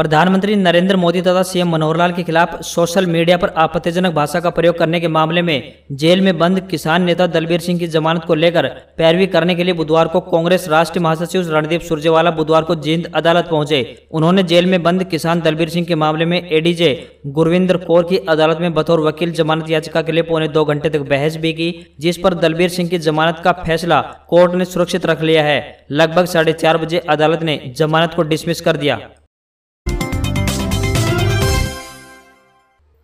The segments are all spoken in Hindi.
प्रधानमंत्री नरेंद्र मोदी तथा सीएम मनोहर लाल के खिलाफ सोशल मीडिया पर आपत्तिजनक भाषा का प्रयोग करने के मामले में जेल में बंद किसान नेता दलबीर सिंह की जमानत को लेकर पैरवी करने के लिए बुधवार को कांग्रेस राष्ट्रीय महासचिव रणदीप सुरजेवाला बुधवार को जींद अदालत पहुंचे उन्होंने जेल में बंद किसान दलबीर सिंह के मामले में एडीजे गुरविंदर कौर की अदालत में बतौर वकील जमानत याचिका के लिए पौने दो घंटे तक बहस भी की जिस पर दलबीर सिंह की जमानत का फैसला कोर्ट ने सुरक्षित रख लिया है लगभग साढ़े चार बजे अदालत ने जमानत को डिसमिस कर दिया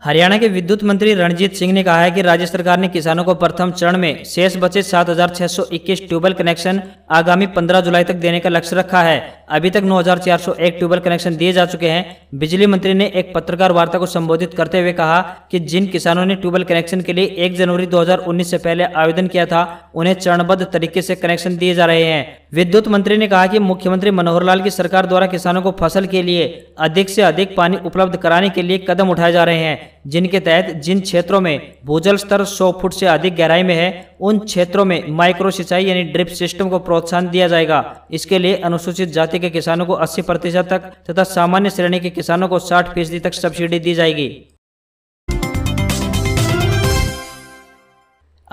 हरियाणा के विद्युत मंत्री रणजीत सिंह ने कहा है कि राज्य सरकार ने किसानों को प्रथम चरण में शेष बचे 7,621 ट्यूबवेल कनेक्शन आगामी 15 जुलाई तक देने का लक्ष्य रखा है अभी तक 9,401 ट्यूबवेल कनेक्शन दिए जा चुके हैं बिजली मंत्री ने एक पत्रकार वार्ता को संबोधित करते हुए कहा कि जिन किसानों ने ट्यूबवेल कनेक्शन के लिए एक जनवरी दो से पहले आवेदन किया था उन्हें चरणबद्ध तरीके से कनेक्शन दिए जा रहे हैं विद्युत मंत्री ने कहा कि मुख्यमंत्री मनोहर लाल की सरकार द्वारा किसानों को फसल के लिए अधिक से अधिक पानी उपलब्ध कराने के लिए कदम उठाए जा रहे हैं जिनके तहत जिन क्षेत्रों में भूजल स्तर 100 फुट से अधिक गहराई में है उन क्षेत्रों में माइक्रो सिंचाई यानी ड्रिप सिस्टम को प्रोत्साहन दिया जाएगा इसके लिए अनुसूचित जाति के किसानों को अस्सी प्रतिशत तक तथा सामान्य श्रेणी के किसानों को साठ फीसदी तक सब्सिडी दी जाएगी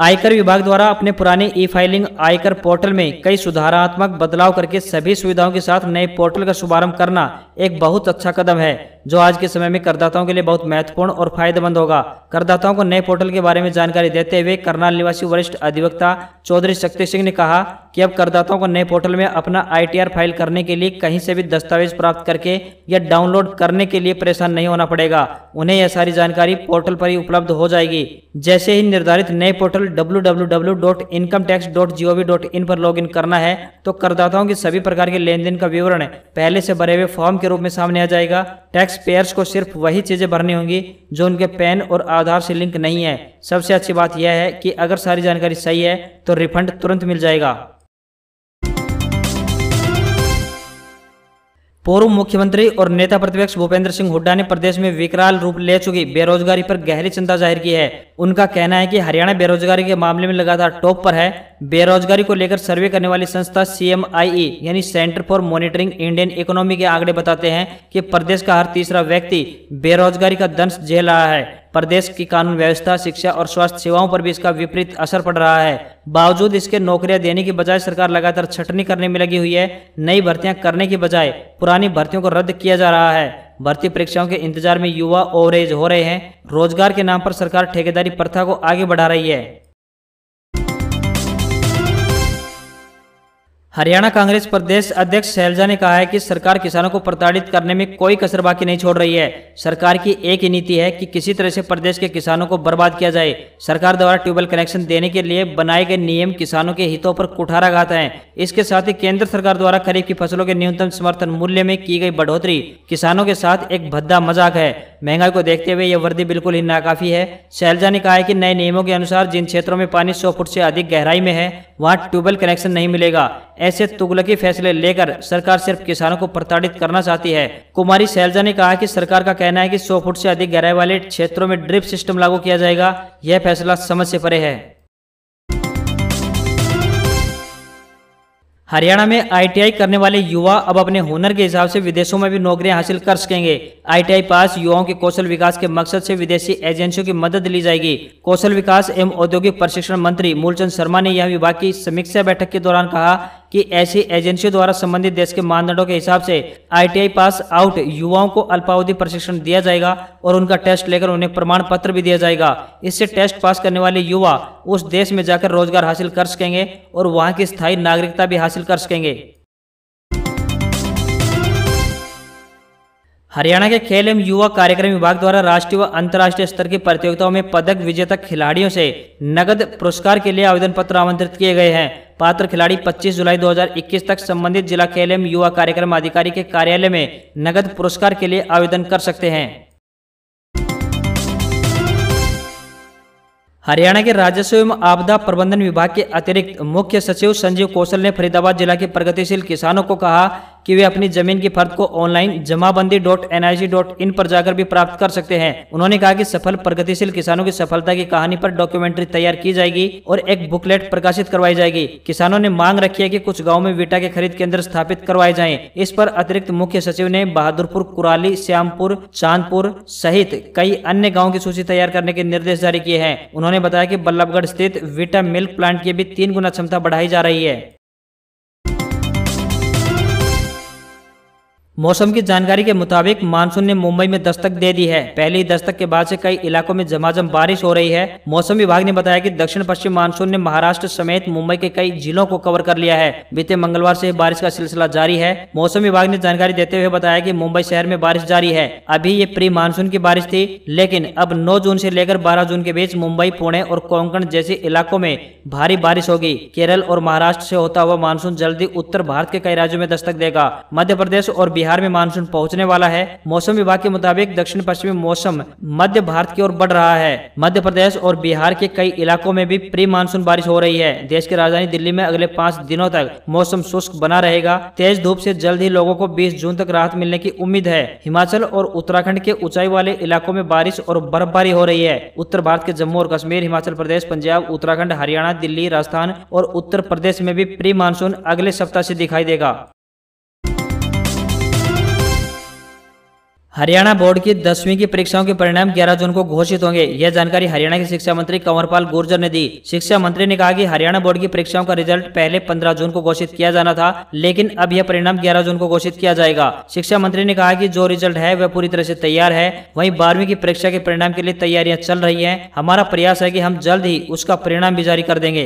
आयकर विभाग द्वारा अपने पुराने ई फाइलिंग आयकर पोर्टल में कई सुधारात्मक बदलाव करके सभी सुविधाओं के साथ नए पोर्टल का शुभारंभ करना एक बहुत अच्छा कदम है जो आज के समय में करदाताओं के लिए बहुत महत्वपूर्ण और फायदेमंद होगा करदाताओं को नए पोर्टल के बारे में जानकारी देते हुए करनाल निवासी वरिष्ठ अधिवक्ता चौधरी शक्ति सिंह ने कहा कि अब करदाताओं को नए पोर्टल में अपना आई फाइल करने के लिए कहीं से भी दस्तावेज प्राप्त करके या डाउनलोड करने के लिए परेशान नहीं होना पड़ेगा उन्हें यह सारी जानकारी पोर्टल पर ही उपलब्ध हो जाएगी जैसे ही निर्धारित नए पोर्टल केवल www.incomeTax.gov.in पर लॉगिन करना है तो करदाताओं की सभी प्रकार के लेन देन का विवरण पहले से भरे हुए फॉर्म के रूप में सामने आ जाएगा टैक्स पेयर्स को सिर्फ वही चीज़ें भरनी होंगी जो उनके पैन और आधार से लिंक नहीं है सबसे अच्छी बात यह है कि अगर सारी जानकारी सही है तो रिफंड तुरंत मिल जाएगा पूर्व मुख्यमंत्री और नेता प्रतिपक्ष भूपेंद्र सिंह हुड्डा ने प्रदेश में विकराल रूप ले चुकी बेरोजगारी पर गहरी चिंता जाहिर की है उनका कहना है कि हरियाणा बेरोजगारी के मामले में लगातार टॉप पर है बेरोजगारी को लेकर सर्वे करने वाली संस्था सी यानी centre for monitoring Indian economy के आंकड़े बताते हैं कि प्रदेश का हर तीसरा व्यक्ति बेरोजगारी का दंश झेल रहा है प्रदेश की कानून व्यवस्था शिक्षा और स्वास्थ्य सेवाओं पर भी इसका विपरीत असर पड़ रहा है बावजूद इसके नौकरियां देने की बजाय सरकार लगातार छटनी करने में लगी हुई है नई भर्तियां करने की बजाय पुरानी भर्तियों को रद्द किया जा रहा है भर्ती परीक्षाओं के इंतजार में युवा ओवरेज हो रहे हैं रोजगार के नाम पर सरकार ठेकेदारी प्रथा को आगे बढ़ा रही है हरियाणा कांग्रेस प्रदेश अध्यक्ष शैलजा ने कहा है कि सरकार किसानों को प्रताड़ित करने में कोई कसर बाकी नहीं छोड़ रही है सरकार की एक ही नीति है कि किसी तरह से प्रदेश के किसानों को बर्बाद किया जाए सरकार द्वारा ट्यूबवेल कनेक्शन देने के लिए बनाए गए नियम किसानों के हितों पर कुठाराघात है इसके साथ ही केंद्र सरकार द्वारा खरीफ की फसलों के न्यूनतम समर्थन मूल्य में की गई बढ़ोतरी किसानों के साथ एक भद्दा मजाक है महंगाई को देखते हुए यह वृद्धि बिल्कुल ही नाकाफी है शैलजा ने कहा है कि नए नियमों के अनुसार जिन क्षेत्रों में पानी सौ फुट से अधिक गहराई में है वहां ट्यूबवेल कनेक्शन नहीं मिलेगा ऐसे तुगलकी फैसले लेकर सरकार सिर्फ किसानों को प्रताड़ित करना चाहती है कुमारी शैलजा ने कहा कि सरकार का कहना है कि 100 फुट से अधिक गहराई वाले क्षेत्रों में ड्रिप सिस्टम लागू किया जाएगा यह फैसला समझ से परे है हरियाणा में आईटीआई करने वाले युवा अब अपने हुनर के हिसाब से विदेशों में भी नौकरियां हासिल कर सकेंगे आईटीआई पास युवाओं के कौशल विकास के मकसद से विदेशी एजेंसियों की मदद ली जाएगी कौशल विकास एवं औद्योगिक प्रशिक्षण मंत्री मूलचंद शर्मा ने यह विभाग की समीक्षा बैठक के दौरान कहा कि ऐसी एजेंसियों द्वारा संबंधित देश के मानदंडों के हिसाब से आईटीआई पास आउट युवाओं को अल्पावधि प्रशिक्षण दिया जाएगा और उनका टेस्ट लेकर उन्हें प्रमाण पत्र भी दिया जाएगा इससे टेस्ट पास करने वाले युवा उस देश में जाकर रोजगार हासिल कर सकेंगे और वहाँ की स्थायी नागरिकता भी हासिल कर सकेंगे हरियाणा के खेल एवं युवा कार्यक्रम विभाग द्वारा राष्ट्रीय व अंतर्राष्ट्रीय स्तर की प्रतियोगिताओं में पदक विजेता खिलाड़ियों से नगद पुरस्कार के लिए आवेदन पत्र आमंत्रित किए गए हैं पात्र खिलाड़ी 25 जुलाई 2021 तक संबंधित जिला खेल एवं युवा कार्यक्रम अधिकारी के कार्यालय में नगद पुरस्कार के लिए आवेदन कर सकते हैं हरियाणा के राजस्व एवं आपदा प्रबंधन विभाग के अतिरिक्त मुख्य सचिव संजीव कौशल ने फरीदाबाद जिला के प्रगतिशील किसानों को कहा कि वे अपनी जमीन की फर्द को online Jamabandi dot N I C dot in पर जाकर भी प्राप्त कर सकते हैं उन्होंने कहा कि सफल प्रगतिशील किसानों की सफलता की कहानी पर डॉक्यूमेंट्री तैयार की जाएगी और एक बुकलेट प्रकाशित करवाई जाएगी किसानों ने मांग रखी है की कुछ गाँव में वीटा के खरीद केंद्र स्थापित करवाए जाए इस पर अतिरिक्त मुख्य सचिव ने बहादुरपुर कुराली श्यामपुर चांदपुर सहित कई अन्य गाँव की सूची तैयार करने के निर्देश जारी किए हैं उन्होंने बताया की बल्लभगढ़ स्थित वीटा मिल्क प्लांट की भी तीन गुना क्षमता बढ़ाई जा रही है मौसम की जानकारी के मुताबिक मानसून ने मुंबई में दस्तक दे दी है पहली दस्तक के बाद से कई इलाकों में झमाझम बारिश हो रही है मौसम विभाग ने बताया कि दक्षिण पश्चिम मानसून ने महाराष्ट्र समेत मुंबई के कई जिलों को कवर कर लिया है बीते मंगलवार से बारिश का सिलसिला जारी है मौसम विभाग ने जानकारी देते हुए बताया की मुंबई शहर में बारिश जारी है अभी ये प्री मानसून की बारिश थी लेकिन अब नौ जून ऐसी लेकर बारह जून के बीच मुंबई पुणे और कोंकण जैसे इलाकों में भारी बारिश होगी केरल और महाराष्ट्र ऐसी होता हुआ मानसून जल्दी उत्तर भारत के कई राज्यों में दस्तक देगा मध्य प्रदेश और बिहार बिहार में मानसून पहुंचने वाला है मौसम विभाग के मुताबिक दक्षिण पश्चिमी मौसम मध्य भारत की ओर बढ़ रहा है मध्य प्रदेश और बिहार के कई इलाकों में भी प्री मानसून बारिश हो रही है देश की राजधानी दिल्ली में अगले पाँच दिनों तक मौसम शुष्क बना रहेगा तेज धूप ऐसी जल्द ही लोगों को बीस जून तक राहत मिलने की उम्मीद है हिमाचल और उत्तराखंड के ऊंचाई वाले इलाकों में बारिश और बर्फबारी हो रही है उत्तर भारत के जम्मू और कश्मीर हिमाचल प्रदेश पंजाब उत्तराखंड हरियाणा दिल्ली राजस्थान और उत्तर प्रदेश में भी प्री मानसून अगले सप्ताह से दिखाई देगा हरियाणा बोर्ड की दसवीं की परीक्षाओं के परिणाम 11 जून को घोषित होंगे यह जानकारी हरियाणा के शिक्षा मंत्री कंवरपाल गुर्जर ने दी शिक्षा मंत्री ने कहा कि हरियाणा बोर्ड की परीक्षाओं का रिजल्ट पहले 15 जून को घोषित किया जाना था लेकिन अब यह परिणाम 11 जून को घोषित किया जाएगा शिक्षा मंत्री ने कहा की जो रिजल्ट है वह पूरी तरह ऐसी तैयार है वही बारहवीं की परीक्षा के परिणाम के लिए तैयारियाँ चल रही है हमारा प्रयास है की हम जल्द ही उसका परिणाम भी जारी कर देंगे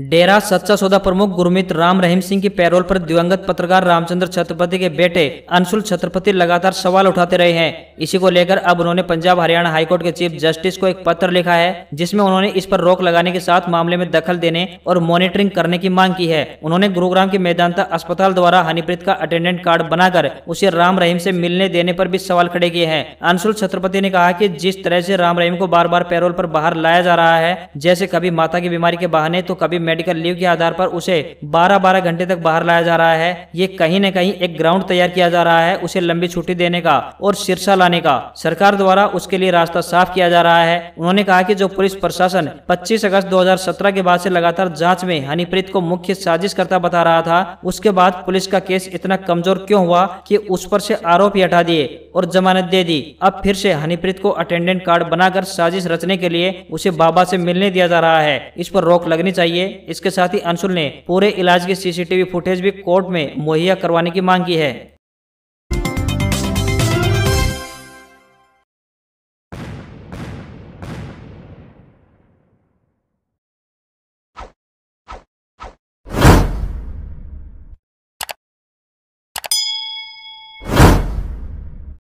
डेरा सच्चा सौदा प्रमुख गुरमित राम रहीम सिंह की पैरोल पर दिवंगत पत्रकार रामचंद्र छत्रपति के बेटे अंशुल छत्रपति लगातार सवाल उठाते रहे हैं इसी को लेकर अब उन्होंने पंजाब हरियाणा हाईकोर्ट के चीफ जस्टिस को एक पत्र लिखा है जिसमें उन्होंने इस पर रोक लगाने के साथ मामले में दखल देने और मॉनिटरिंग करने की मांग की है उन्होंने गुरुग्राम के मैदानता अस्पताल द्वारा हनीप्रीत का अटेंडेंट कार्ड बनाकर उसे राम रहीम ऐसी मिलने देने आरोप भी सवाल खड़े किए हैं अंशुल छत्रपति ने कहा की जिस तरह ऐसी राम रहीम को बार बार पैरोल आरोप बाहर लाया जा रहा है जैसे कभी माता की बीमारी के बहाने तो कभी मेडिकल लीव के आधार पर उसे 12-12 घंटे तक बाहर लाया जा रहा है ये कहीं न कहीं एक ग्राउंड तैयार किया जा रहा है उसे लंबी छुट्टी देने का और शीर्षा लाने का सरकार द्वारा उसके लिए रास्ता साफ किया जा रहा है उन्होंने कहा की जो पुलिस प्रशासन पच्चीस अगस्त दो के बाद ऐसी लगातार जाँच में हनीप्रीत को मुख्य साजिश करता बता रहा था उसके बाद पुलिस का केस इतना कमजोर क्यों हुआ कि उस पर से ही हटा दिए और जमानत दे दी अब फिर से हनीप्रीत को अटेंडेंट कार्ड बनाकर साजिश रचने के लिए उसे बाबा से मिलने दिया जा रहा है इस पर रोक लगनी चाहिए इसके साथ ही अंशुल ने पूरे इलाज की सीसीटीवी फुटेज भी कोर्ट में मुहैया करवाने की मांग की है